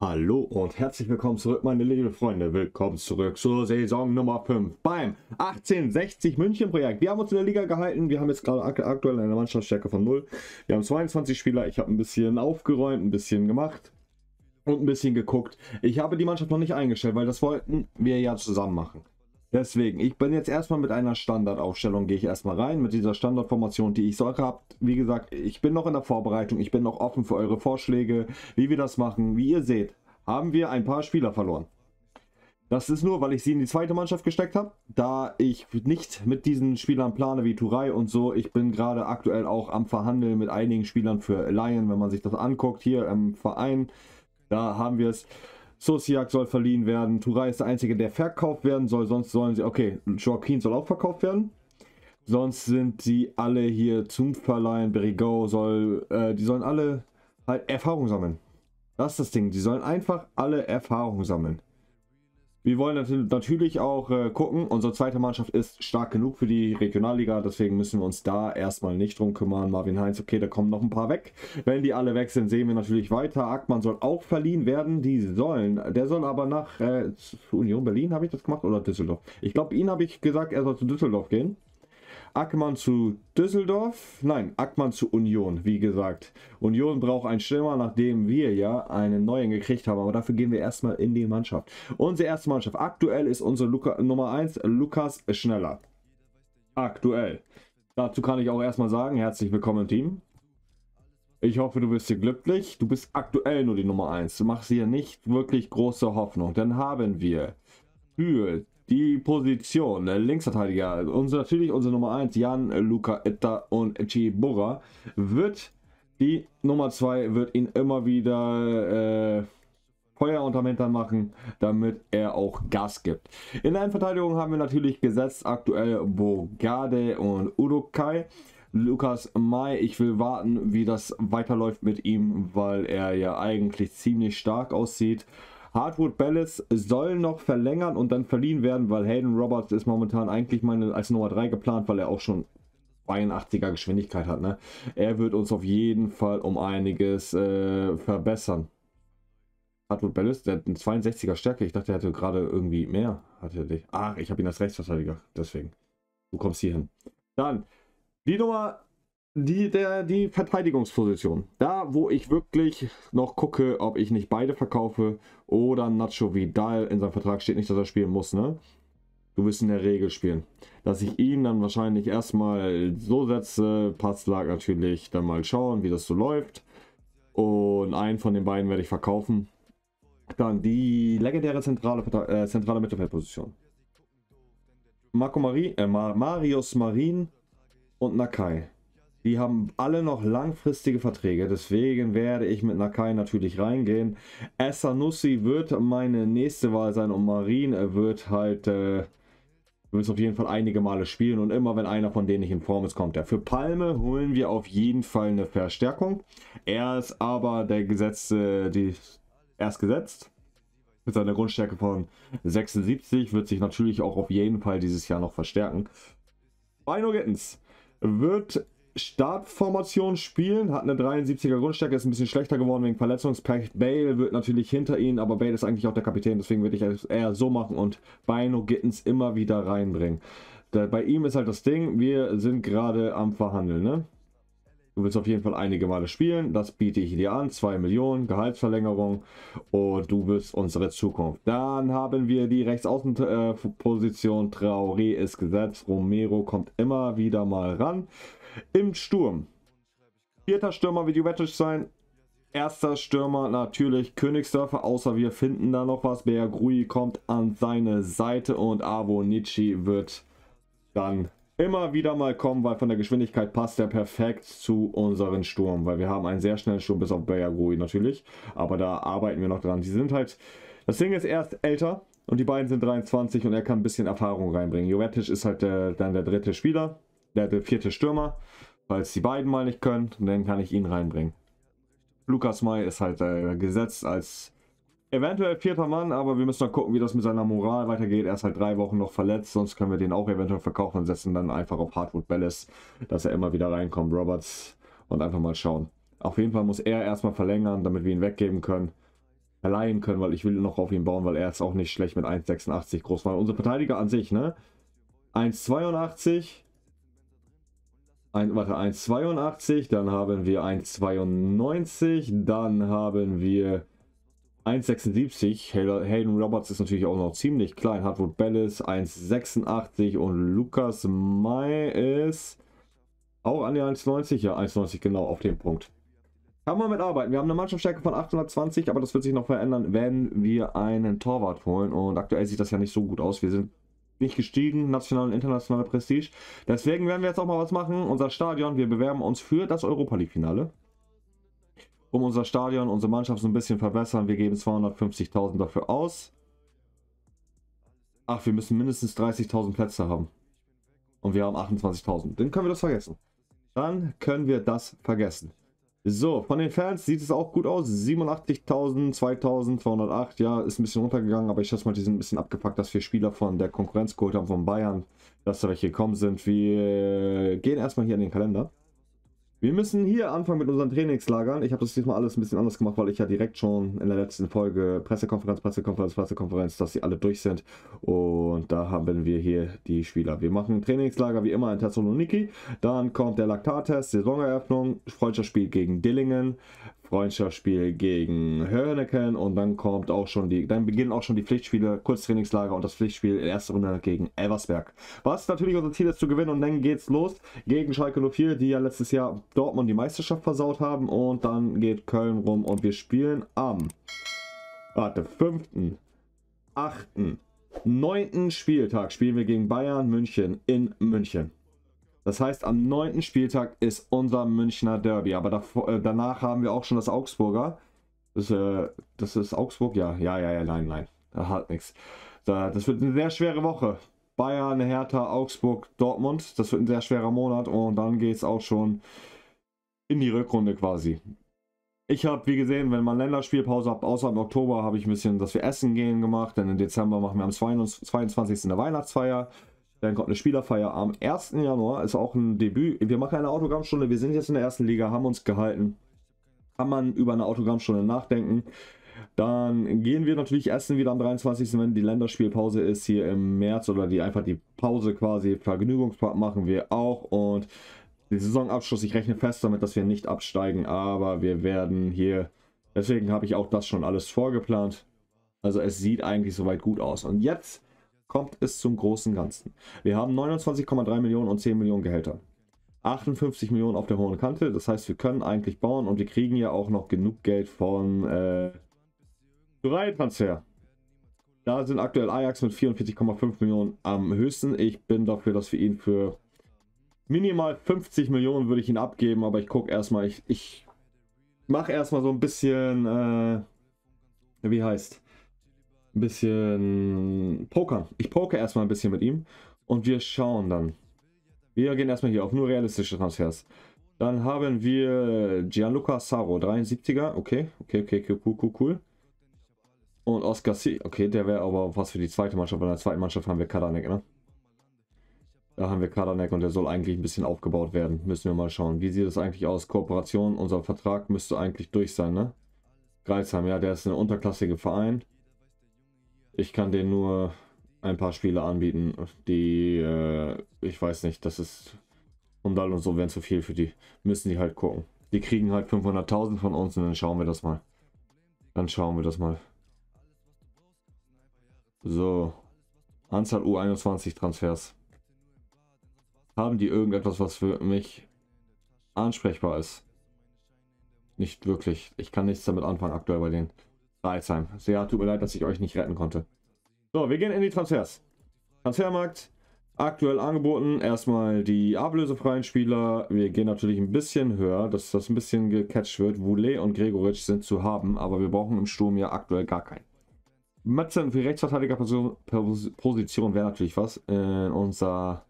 Hallo und herzlich willkommen zurück, meine lieben Freunde. Willkommen zurück zur Saison Nummer 5 beim 1860 München Projekt. Wir haben uns in der Liga gehalten. Wir haben jetzt gerade aktuell eine Mannschaftsstärke von 0. Wir haben 22 Spieler. Ich habe ein bisschen aufgeräumt, ein bisschen gemacht und ein bisschen geguckt. Ich habe die Mannschaft noch nicht eingestellt, weil das wollten wir ja zusammen machen. Deswegen, ich bin jetzt erstmal mit einer Standardaufstellung, gehe ich erstmal rein, mit dieser Standardformation, die ich so gehabt. Wie gesagt, ich bin noch in der Vorbereitung, ich bin noch offen für eure Vorschläge, wie wir das machen. Wie ihr seht, haben wir ein paar Spieler verloren. Das ist nur, weil ich sie in die zweite Mannschaft gesteckt habe, da ich nicht mit diesen Spielern plane wie Turai und so. Ich bin gerade aktuell auch am Verhandeln mit einigen Spielern für Lion, wenn man sich das anguckt, hier im Verein. Da haben wir es. Sosiak soll verliehen werden, Turay ist der Einzige, der verkauft werden soll, sonst sollen sie, okay, Joaquin soll auch verkauft werden. Sonst sind sie alle hier zum Verleihen, Berigo soll, äh, die sollen alle halt Erfahrung sammeln. Das ist das Ding, die sollen einfach alle Erfahrung sammeln. Wir wollen natürlich auch äh, gucken, unsere zweite Mannschaft ist stark genug für die Regionalliga, deswegen müssen wir uns da erstmal nicht drum kümmern. Marvin Heinz, okay, da kommen noch ein paar weg. Wenn die alle weg sind, sehen wir natürlich weiter. Ackmann soll auch verliehen werden, die sollen. Der soll aber nach äh, Union Berlin, habe ich das gemacht, oder Düsseldorf? Ich glaube, ihn habe ich gesagt, er soll zu Düsseldorf gehen. Ackmann zu Düsseldorf, nein, Ackmann zu Union, wie gesagt. Union braucht einen Stürmer, nachdem wir ja einen neuen gekriegt haben, aber dafür gehen wir erstmal in die Mannschaft. Unsere erste Mannschaft, aktuell ist unsere Luca, Nummer 1 Lukas Schneller. Aktuell. Dazu kann ich auch erstmal sagen, herzlich willkommen im Team. Ich hoffe, du bist hier glücklich. Du bist aktuell nur die Nummer 1. Du machst hier nicht wirklich große Hoffnung. Dann haben wir für die Position, äh, Linksverteidiger, äh, und natürlich unsere Nummer 1, Jan, Luca, Etta und Chibura, wird die Nummer 2, wird ihn immer wieder äh, Feuer unterm Hintern machen, damit er auch Gas gibt. In der Verteidigung haben wir natürlich gesetzt aktuell Bogade und Urukai. Lukas Mai, ich will warten, wie das weiterläuft mit ihm, weil er ja eigentlich ziemlich stark aussieht. Hardwood Bellis soll noch verlängern und dann verliehen werden, weil Hayden Roberts ist momentan eigentlich meine als Nummer 3 geplant, weil er auch schon 82er Geschwindigkeit hat. Ne? Er wird uns auf jeden Fall um einiges äh, verbessern. Hartmut Bellis, der hat einen 62er Stärke. Ich dachte, er hatte gerade irgendwie mehr. Hatte dich. Ach, ich habe ihn als Rechtsverteidiger. Deswegen. Du kommst hier hin. Dann die Nummer die, der, die Verteidigungsposition. Da, wo ich wirklich noch gucke, ob ich nicht beide verkaufe oder Nacho Vidal, in seinem Vertrag steht nicht, dass er spielen muss, ne? Du wirst in der Regel spielen. Dass ich ihn dann wahrscheinlich erstmal so setze, lag natürlich, dann mal schauen, wie das so läuft. Und einen von den beiden werde ich verkaufen. Dann die legendäre zentrale, äh, zentrale Mittelfeldposition. Marco Marie, äh, Marius Marin und Nakai. Die haben alle noch langfristige Verträge, deswegen werde ich mit Nakai natürlich reingehen. Essanussi wird meine nächste Wahl sein und Marin wird halt, äh, wird auf jeden Fall einige Male spielen und immer wenn einer von denen nicht in Form ist, kommt er. Für Palme holen wir auf jeden Fall eine Verstärkung. Er ist aber der gesetzte, die, erst gesetzt mit seiner Grundstärke von 76 wird sich natürlich auch auf jeden Fall dieses Jahr noch verstärken. Bino Gittens wird Startformation spielen, hat eine 73er Grundstärke, ist ein bisschen schlechter geworden wegen Verletzungspech. Bale wird natürlich hinter ihnen, aber Bale ist eigentlich auch der Kapitän, deswegen würde ich es eher so machen und Bino Gittens immer wieder reinbringen. Da, bei ihm ist halt das Ding, wir sind gerade am Verhandeln, ne? Du willst auf jeden Fall einige Male spielen, das biete ich dir an, 2 Millionen, Gehaltsverlängerung und du bist unsere Zukunft. Dann haben wir die Rechtsaußenposition, äh, Traoré ist gesetzt, Romero kommt immer wieder mal ran. Im Sturm. Vierter Stürmer wird Juventus sein. Erster Stürmer natürlich Königsdörfer, außer wir finden da noch was. Bergrui kommt an seine Seite und Avo Avonici wird dann immer wieder mal kommen, weil von der Geschwindigkeit passt er perfekt zu unseren Sturm, weil wir haben einen sehr schnellen Sturm, bis auf Bergrui natürlich, aber da arbeiten wir noch dran. Die sind halt, das Ding ist erst älter und die beiden sind 23 und er kann ein bisschen Erfahrung reinbringen. Jovetic ist halt der, dann der dritte Spieler, der, der vierte Stürmer, falls die beiden mal nicht können, dann kann ich ihn reinbringen. Lukas May ist halt äh, gesetzt als eventuell vierter Mann, aber wir müssen noch gucken, wie das mit seiner Moral weitergeht. Er ist halt drei Wochen noch verletzt, sonst können wir den auch eventuell verkaufen und setzen dann einfach auf Hardwood Bellis, dass er immer wieder reinkommt, Roberts, und einfach mal schauen. Auf jeden Fall muss er erstmal verlängern, damit wir ihn weggeben können, verleihen können, weil ich will noch auf ihn bauen, weil er ist auch nicht schlecht mit 1,86 groß weil Unsere Verteidiger an sich, ne? 1,82 ein, warte, 1,82, dann haben wir 1,92, dann haben wir 1,76. Hayden Roberts ist natürlich auch noch ziemlich klein. Hartwood Bellis 1,86 und Lukas May ist auch an der 1,90. Ja, 1,90 genau auf dem Punkt. Kann man mitarbeiten. Wir haben eine Mannschaftsstärke von 820, aber das wird sich noch verändern, wenn wir einen Torwart holen. Und aktuell sieht das ja nicht so gut aus. Wir sind nicht gestiegen, national und international Prestige. Deswegen werden wir jetzt auch mal was machen. Unser Stadion, wir bewerben uns für das Europa League-Finale. Um unser Stadion, unsere Mannschaft so ein bisschen verbessern. Wir geben 250.000 dafür aus. Ach, wir müssen mindestens 30.000 Plätze haben. Und wir haben 28.000. Dann können wir das vergessen. Dann können wir das vergessen. So, von den Fans sieht es auch gut aus. 87.000, 2.208. Ja, ist ein bisschen runtergegangen, aber ich schätze mal, die sind ein bisschen abgepackt, dass wir Spieler von der Konkurrenz geholt haben, von Bayern, dass da welche gekommen sind. Wir gehen erstmal hier in den Kalender. Wir müssen hier anfangen mit unseren Trainingslagern. Ich habe das diesmal alles ein bisschen anders gemacht, weil ich ja direkt schon in der letzten Folge Pressekonferenz, Pressekonferenz, Pressekonferenz, dass sie alle durch sind. Und da haben wir hier die Spieler. Wir machen Trainingslager wie immer in Thessaloniki. Dann kommt der Laktattest, Saisoneröffnung, Freundschaftsspiel gegen Dillingen, Freundschaftsspiel gegen Hörneken und dann kommt auch schon die, dann beginnen auch schon die Pflichtspiele, Kurztrainingslager und das Pflichtspiel in erster Runde gegen Elversberg. Was natürlich unser Ziel ist zu gewinnen und dann geht's los gegen Schalke 04, die ja letztes Jahr Dortmund die Meisterschaft versaut haben und dann geht Köln rum und wir spielen am, warte, 5., 8., 9. Spieltag spielen wir gegen Bayern München in München. Das heißt, am 9. Spieltag ist unser Münchner Derby. Aber davor, äh, danach haben wir auch schon das Augsburger. Das, äh, das ist Augsburg? Ja, ja, ja, ja, nein, nein. Da hat nichts. Da, das wird eine sehr schwere Woche. Bayern, Hertha, Augsburg, Dortmund. Das wird ein sehr schwerer Monat. Und dann geht es auch schon in die Rückrunde quasi. Ich habe, wie gesehen, wenn man Länderspielpause hat, außer im Oktober, habe ich ein bisschen, dass wir essen gehen gemacht. Denn im Dezember machen wir am 22. eine Weihnachtsfeier. Dann kommt eine Spielerfeier am 1. Januar, ist auch ein Debüt. Wir machen eine Autogrammstunde, wir sind jetzt in der ersten Liga, haben uns gehalten. Kann man über eine Autogrammstunde nachdenken. Dann gehen wir natürlich essen wieder am 23., wenn die Länderspielpause ist, hier im März oder die einfach die Pause quasi. Vergnügungspark machen wir auch und den Saisonabschluss, ich rechne fest damit, dass wir nicht absteigen, aber wir werden hier, deswegen habe ich auch das schon alles vorgeplant. Also es sieht eigentlich soweit gut aus. Und jetzt kommt es zum großen Ganzen. Wir haben 29,3 Millionen und 10 Millionen Gehälter. 58 Millionen auf der hohen Kante. Das heißt, wir können eigentlich bauen und wir kriegen ja auch noch genug Geld von äh, transfer Da sind aktuell Ajax mit 44,5 Millionen am höchsten. Ich bin dafür, dass wir ihn für minimal 50 Millionen würde ich ihn abgeben, aber ich gucke erstmal, ich, ich mache erstmal so ein bisschen, äh, wie heißt, ein bisschen pokern. Ich poker erstmal ein bisschen mit ihm und wir schauen dann. Wir gehen erstmal hier auf nur realistische Transfers. Dann haben wir Gianluca Saro, 73er. Okay, okay, okay, cool, cool, cool. cool. Und Oscar C. Okay, der wäre aber was für die zweite Mannschaft. in der zweiten Mannschaft haben wir Kadanek, ne? Da haben wir Kadanek und der soll eigentlich ein bisschen aufgebaut werden. Müssen wir mal schauen. Wie sieht das eigentlich aus? Kooperation, unser Vertrag müsste eigentlich durch sein, ne? Greizheim, ja, der ist ein unterklassiger Verein ich kann denen nur ein paar Spiele anbieten, die, äh, ich weiß nicht, das ist, und Umdal und so wären zu viel für die. Müssen die halt gucken. Die kriegen halt 500.000 von uns und dann schauen wir das mal. Dann schauen wir das mal. So. Anzahl U21 Transfers. Haben die irgendetwas, was für mich ansprechbar ist? Nicht wirklich. Ich kann nichts damit anfangen aktuell bei denen. Veitsheim. Sehr tut mir leid, dass ich euch nicht retten konnte. So, wir gehen in die Transfers. Transfermarkt. Aktuell angeboten erstmal die ablösefreien Spieler. Wir gehen natürlich ein bisschen höher, dass das ein bisschen gecatcht wird. Voulet und Gregoritsch sind zu haben, aber wir brauchen im Sturm ja aktuell gar keinen. Metzen für Rechtsverteidigerposition wäre natürlich was. In äh, unser,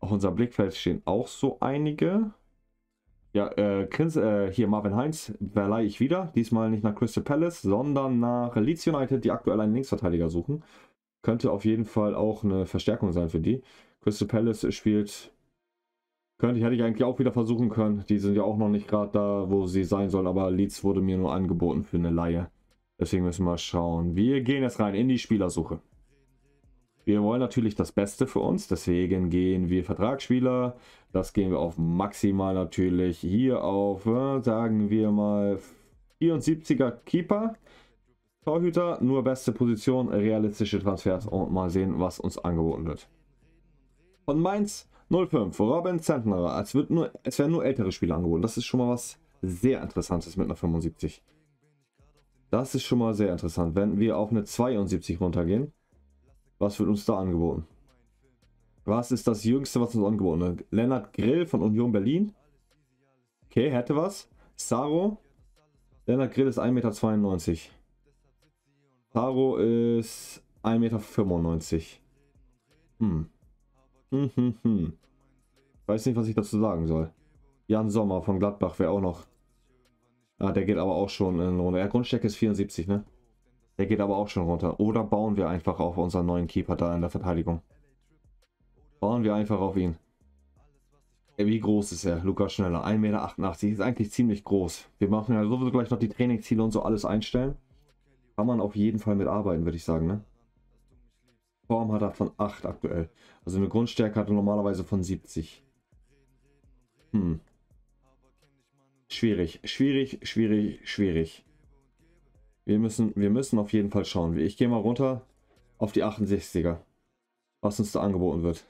auf unserem Blickfeld stehen auch so einige. Ja, äh, Chris, äh, hier Marvin Heinz verleihe ich wieder. Diesmal nicht nach Crystal Palace, sondern nach Leeds United, die aktuell einen Linksverteidiger suchen. Könnte auf jeden Fall auch eine Verstärkung sein für die. Crystal Palace spielt. Könnte ich, hätte ich eigentlich auch wieder versuchen können. Die sind ja auch noch nicht gerade da, wo sie sein sollen, aber Leeds wurde mir nur angeboten für eine Laie. Deswegen müssen wir mal schauen. Wir gehen jetzt rein in die Spielersuche. Wir wollen natürlich das Beste für uns, deswegen gehen wir Vertragsspieler, das gehen wir auf maximal natürlich hier auf, äh, sagen wir mal 74er Keeper, Torhüter, nur beste Position, realistische Transfers und mal sehen, was uns angeboten wird. Von Mainz 05, Robin Zentnerer, es, wird nur, es werden nur ältere Spieler angeboten, das ist schon mal was sehr Interessantes mit einer 75. Das ist schon mal sehr interessant, wenn wir auf eine 72 runtergehen was wird uns da angeboten? Was ist das Jüngste, was uns angeboten wird? Lennart Grill von Union Berlin. Okay, hätte was. Saro. Lennart Grill ist 1,92 Meter. Saro ist 1,95 Meter. Hm. Hm, hm, hm. Weiß nicht, was ich dazu sagen soll. Jan Sommer von Gladbach wäre auch noch. Ah, der geht aber auch schon in Runde. Ja, Grundstärke ist 74, ne? Der geht aber auch schon runter. Oder bauen wir einfach auf unseren neuen Keeper da in der Verteidigung. Bauen wir einfach auf ihn. wie groß ist er? Lukas Schneller. 1,88 Meter. Ist eigentlich ziemlich groß. Wir machen ja sowieso gleich noch die Trainingsziele und so alles einstellen. Kann man auf jeden Fall mitarbeiten, würde ich sagen, ne? Form hat er von 8 aktuell. Also eine Grundstärke hat er normalerweise von 70. Hm. Schwierig, schwierig, schwierig, schwierig. Wir müssen, wir müssen auf jeden Fall schauen. Ich gehe mal runter auf die 68er, was uns da angeboten wird.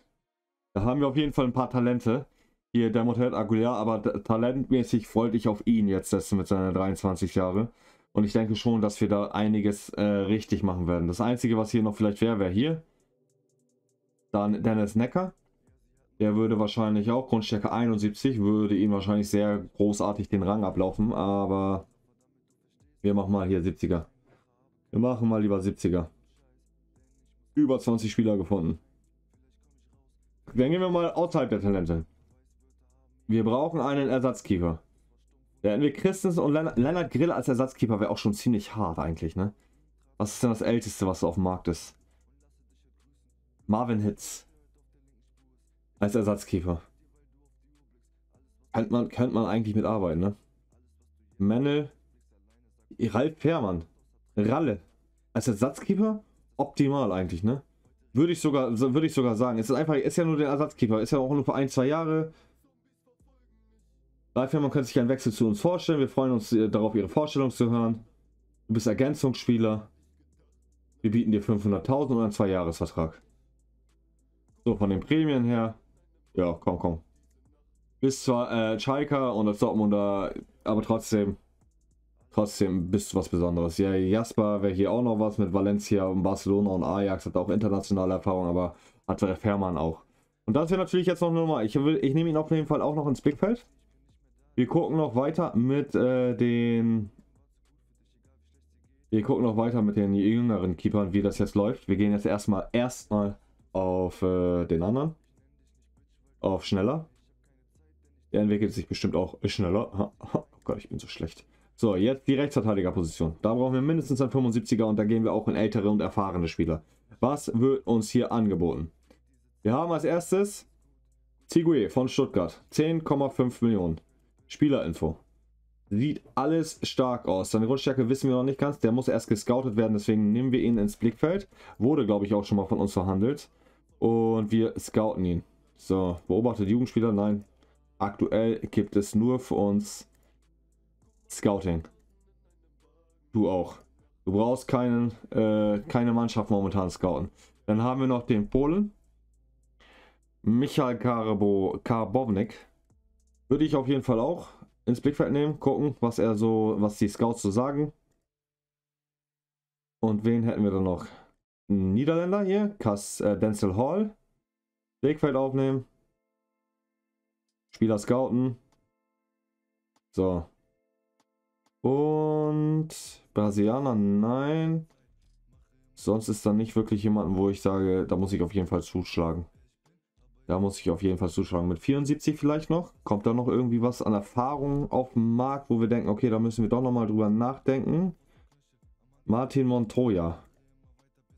Da haben wir auf jeden Fall ein paar Talente. Hier der Motel Aguilar, aber talentmäßig freute ich auf ihn jetzt das mit seiner 23 Jahre. Und ich denke schon, dass wir da einiges äh, richtig machen werden. Das Einzige, was hier noch vielleicht wäre, wäre hier. Dann Dennis Necker. Der würde wahrscheinlich auch, Grundstärke 71, würde ihn wahrscheinlich sehr großartig den Rang ablaufen. Aber wir machen mal hier 70er. Wir machen mal lieber 70er. Über 20 Spieler gefunden. Dann gehen wir mal außerhalb der Talente. Wir brauchen einen Ersatzkeeper. Da wir Christens und Leonard Grill als Ersatzkeeper wäre auch schon ziemlich hart eigentlich, ne? Was ist denn das Älteste, was auf dem Markt ist? Marvin Hitz. Als Ersatzkeeper. Könnte man, könnte man eigentlich mitarbeiten, ne? Männle Ralf Fährmann. Ralle. Als Ersatzkeeper? Optimal eigentlich, ne? Würde ich sogar, also würde ich sogar sagen. Es ist einfach, ist ja nur der Ersatzkeeper. Ist ja auch nur für ein, zwei Jahre. Ralf Fährmann könnte sich einen Wechsel zu uns vorstellen. Wir freuen uns äh, darauf, Ihre Vorstellung zu hören. Du bist Ergänzungsspieler. Wir bieten dir 500.000 und einen Zwei-Jahres-Vertrag. So, von den Prämien her. Ja, komm, komm. Bist zwar äh, Schalker und als Dortmunder, aber trotzdem trotzdem bist du was Besonderes. Ja, Jasper wäre hier auch noch was mit Valencia und Barcelona und Ajax, hat auch internationale Erfahrung, aber hat Fährmann auch. Und das wäre natürlich jetzt noch eine Nummer. Ich, will, ich nehme ihn auf jeden Fall auch noch ins Blickfeld. Wir gucken noch weiter mit äh, den... Wir gucken noch weiter mit den jüngeren Keepern, wie das jetzt läuft. Wir gehen jetzt erstmal erstmal auf äh, den anderen. Auf schneller. Der entwickelt sich bestimmt auch schneller. Oh Gott, ich bin so schlecht. So, jetzt die Rechtsverteidigerposition. Da brauchen wir mindestens ein 75er und da gehen wir auch in ältere und erfahrene Spieler. Was wird uns hier angeboten? Wir haben als erstes Zigue von Stuttgart. 10,5 Millionen. Spielerinfo. Sieht alles stark aus. Seine Grundstärke wissen wir noch nicht ganz. Der muss erst gescoutet werden, deswegen nehmen wir ihn ins Blickfeld. Wurde, glaube ich, auch schon mal von uns verhandelt. Und wir scouten ihn. So, beobachtet Jugendspieler? Nein. Aktuell gibt es nur für uns Scouting. Du auch. Du brauchst keinen, äh, keine Mannschaft momentan scouten. Dann haben wir noch den Polen. Michael Karbo, Karbownik. Würde ich auf jeden Fall auch ins Blickfeld nehmen, gucken, was er so, was die Scouts so sagen. Und wen hätten wir dann noch? Ein Niederländer hier, Kass, äh, Denzel Hall. Blickfeld aufnehmen. Spieler scouten. So. Und Brasilianer, nein. Sonst ist da nicht wirklich jemand, wo ich sage, da muss ich auf jeden Fall zuschlagen. Da muss ich auf jeden Fall zuschlagen. Mit 74 vielleicht noch. Kommt da noch irgendwie was an Erfahrung auf den Markt, wo wir denken, okay, da müssen wir doch nochmal drüber nachdenken. Martin Montoya.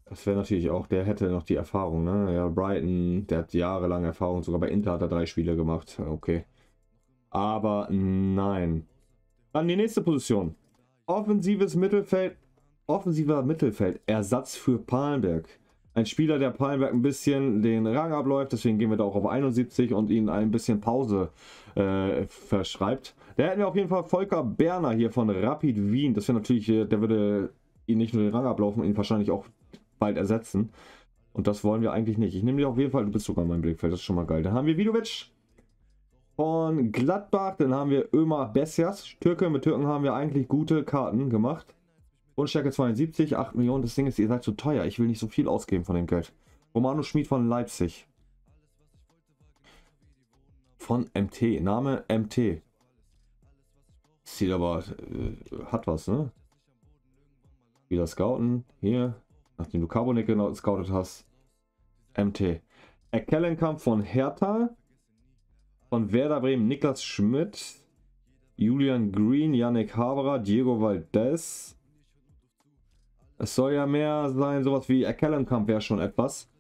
Das wäre natürlich auch, der hätte noch die Erfahrung, ne? Ja, Brighton, der hat jahrelange Erfahrung, sogar bei Inter hat er drei Spiele gemacht. Okay. Aber nein. Dann die nächste Position. Offensives Mittelfeld. Offensiver Mittelfeld. Ersatz für Palenberg. Ein Spieler, der Palenberg ein bisschen den Rang abläuft. Deswegen gehen wir da auch auf 71 und ihnen ein bisschen Pause äh, verschreibt. Da hätten wir auf jeden Fall Volker Berner hier von Rapid Wien. Das wäre natürlich, äh, der würde ihn nicht nur den Rang ablaufen, ihn wahrscheinlich auch bald ersetzen. Und das wollen wir eigentlich nicht. Ich nehme dir auf jeden Fall, du bist sogar mein Blickfeld, das ist schon mal geil. Dann haben wir Vidovic, von Gladbach. Dann haben wir immer Bessias, Türke. Mit Türken haben wir eigentlich gute Karten gemacht. Und Stärke 72, 8 Millionen. Das Ding ist, ihr seid zu teuer. Ich will nicht so viel ausgeben von dem Geld. Romano Schmid von Leipzig. Von MT. Name MT. Sieht aber, äh, hat was, ne? Wieder scouten. Hier. Nachdem du Carbonic genau gescoutet hast. MT. Erkellenkamp von Hertha. Von Werder Bremen Niklas Schmidt, Julian Green, Yannick Haberer, Diego Valdez. Es soll ja mehr sein, sowas wie Erkellenkamp wäre schon etwas.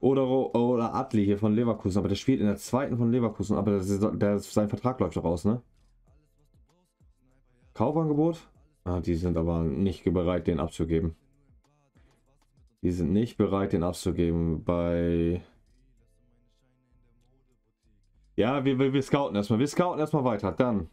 Oder, oder Adli hier von Leverkusen, aber der spielt in der zweiten von Leverkusen, aber ist, der, sein Vertrag läuft doch aus, ne? Kaufangebot? Ah, die sind aber nicht bereit, den abzugeben. Die sind nicht bereit, den abzugeben. Bei ja, wir, wir, wir scouten erstmal. Wir scouten erstmal weiter. Dann.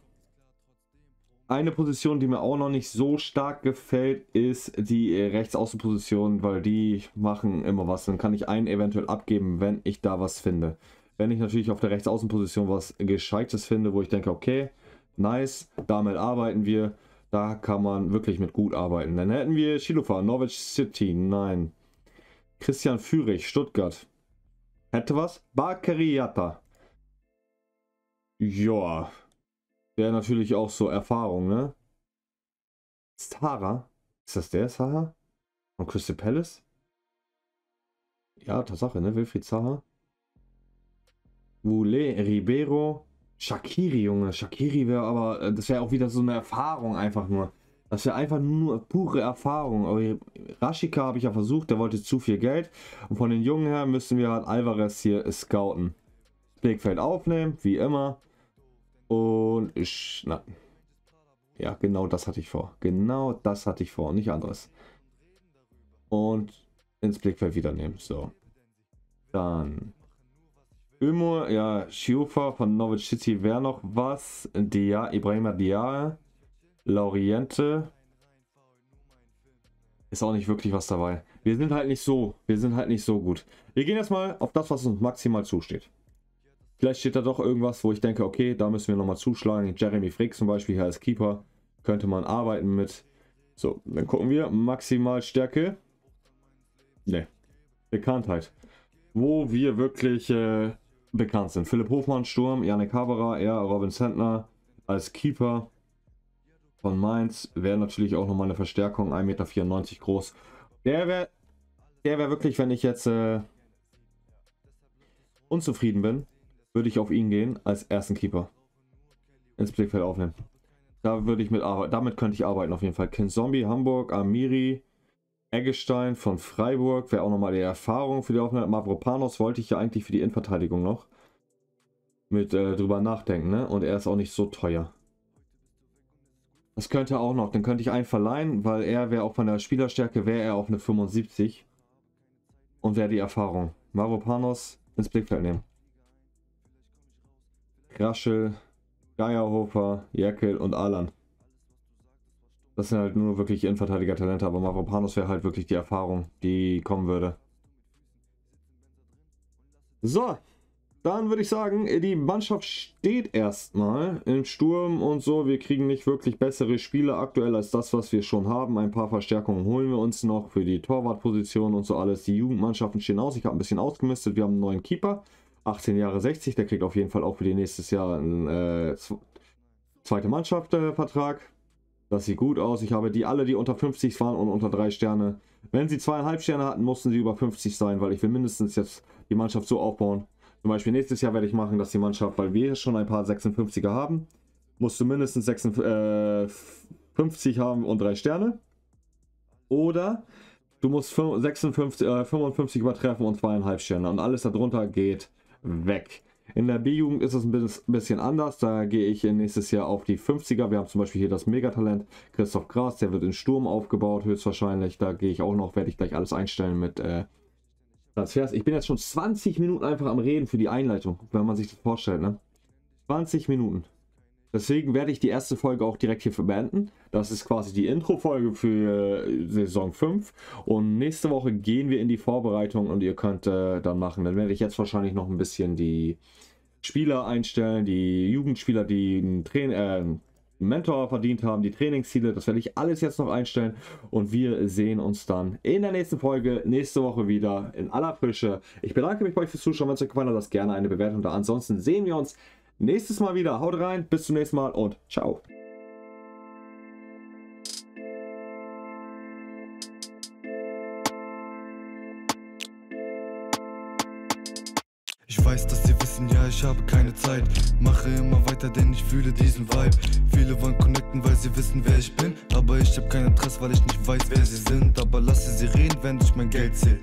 Eine Position, die mir auch noch nicht so stark gefällt, ist die äh, Rechtsaußenposition, weil die machen immer was. Dann kann ich einen eventuell abgeben, wenn ich da was finde. Wenn ich natürlich auf der Rechtsaußenposition was Gescheites finde, wo ich denke, okay, nice, damit arbeiten wir. Da kann man wirklich mit gut arbeiten. Dann hätten wir Schilufa, Norwich City, nein. Christian Führich, Stuttgart. Hätte was? Bakeriata. Ja. Wäre natürlich auch so Erfahrung, ne? Stara? Ist das der Saha? Von Crystal Palace? Ja, Tatsache, ne? Wilfried Saha. Wule, Ribeiro, Shakiri, Junge. Shakiri wäre aber, äh, das wäre auch wieder so eine Erfahrung einfach nur. Das wäre einfach nur pure Erfahrung. Aber Rashika habe ich ja versucht, der wollte zu viel Geld. Und von den Jungen her müssen wir halt Alvarez hier scouten. Blickfeld aufnehmen, wie immer. Und ich, nein. Ja, genau das hatte ich vor. Genau das hatte ich vor, nicht anderes. Und ins Blickfeld wieder nehmen. So. Dann. Ömur, ja, Shiufa von Norwich City wäre noch was. Dia, Ibrahima Dia, Lauriente. Ist auch nicht wirklich was dabei. Wir sind halt nicht so, wir sind halt nicht so gut. Wir gehen jetzt mal auf das, was uns maximal zusteht. Vielleicht steht da doch irgendwas, wo ich denke, okay, da müssen wir nochmal zuschlagen. Jeremy Frick zum Beispiel hier als Keeper könnte man arbeiten mit. So, dann gucken wir. Maximalstärke. Ne. Bekanntheit. Wo wir wirklich äh, bekannt sind. Philipp Hofmann, Sturm, Janik Haberer, er, Robin Sentner als Keeper von Mainz. Wäre natürlich auch nochmal eine Verstärkung. 1,94 Meter groß. Der wäre der wär wirklich, wenn ich jetzt äh, unzufrieden bin, würde ich auf ihn gehen als ersten Keeper. Ins Blickfeld aufnehmen. Da würde ich mit Damit könnte ich arbeiten auf jeden Fall. Ken Zombie, Hamburg, Amiri, Eggestein von Freiburg. Wäre auch nochmal die Erfahrung für die Aufnahme. Mavropanos wollte ich ja eigentlich für die Innenverteidigung noch mit äh, drüber nachdenken, ne? Und er ist auch nicht so teuer. Das könnte auch noch. dann könnte ich einen verleihen, weil er wäre auch von der Spielerstärke, wäre er auch eine 75. Und wäre die Erfahrung. Mavropanos ins Blickfeld nehmen. Kraschel, Geierhofer, Jekyll und Alan. Das sind halt nur wirklich Innenverteidiger-Talente, aber Mavropanos wäre halt wirklich die Erfahrung, die kommen würde. So, dann würde ich sagen, die Mannschaft steht erstmal im Sturm und so. Wir kriegen nicht wirklich bessere Spiele aktuell als das, was wir schon haben. Ein paar Verstärkungen holen wir uns noch für die Torwartposition und so alles. Die Jugendmannschaften stehen aus. Ich habe ein bisschen ausgemistet. Wir haben einen neuen Keeper. 18 Jahre 60, der kriegt auf jeden Fall auch für die nächstes Jahr einen äh, zweite Mannschaft äh, Vertrag. Das sieht gut aus. Ich habe die alle, die unter 50 waren und unter 3 Sterne. Wenn sie zweieinhalb Sterne hatten, mussten sie über 50 sein, weil ich will mindestens jetzt die Mannschaft so aufbauen. Zum Beispiel nächstes Jahr werde ich machen, dass die Mannschaft, weil wir schon ein paar 56er haben, musst du mindestens 56 äh, haben und 3 Sterne. Oder du musst 56, äh, 55 übertreffen und zweieinhalb Sterne. Und alles darunter geht weg. In der B-Jugend ist es ein bisschen anders. Da gehe ich nächstes Jahr auf die 50er. Wir haben zum Beispiel hier das Megatalent Christoph Gras. Der wird in Sturm aufgebaut, höchstwahrscheinlich. Da gehe ich auch noch, werde ich gleich alles einstellen mit äh, Transfers. Ich bin jetzt schon 20 Minuten einfach am Reden für die Einleitung, wenn man sich das vorstellt. Ne? 20 Minuten. Deswegen werde ich die erste Folge auch direkt hier beenden. Das ist quasi die Intro-Folge für äh, Saison 5. Und nächste Woche gehen wir in die Vorbereitung und ihr könnt äh, dann machen. Dann werde ich jetzt wahrscheinlich noch ein bisschen die Spieler einstellen, die Jugendspieler, die einen Train äh, Mentor verdient haben, die Trainingsziele. Das werde ich alles jetzt noch einstellen. Und wir sehen uns dann in der nächsten Folge, nächste Woche wieder in aller Frische. Ich bedanke mich bei euch fürs Zuschauen. Wenn es euch gefallen hat, lasst gerne eine Bewertung da. Ansonsten sehen wir uns nächstes Mal wieder. Haut rein, bis zum nächsten Mal und ciao. Ich weiß, dass sie wissen, ja, ich habe keine Zeit. Mache immer weiter, denn ich fühle diesen Vibe. Viele wollen connecten, weil sie wissen, wer ich bin. Aber ich habe kein Interesse, weil ich nicht weiß, wer sie sind. Aber lasse sie reden, wenn ich mein Geld zähle.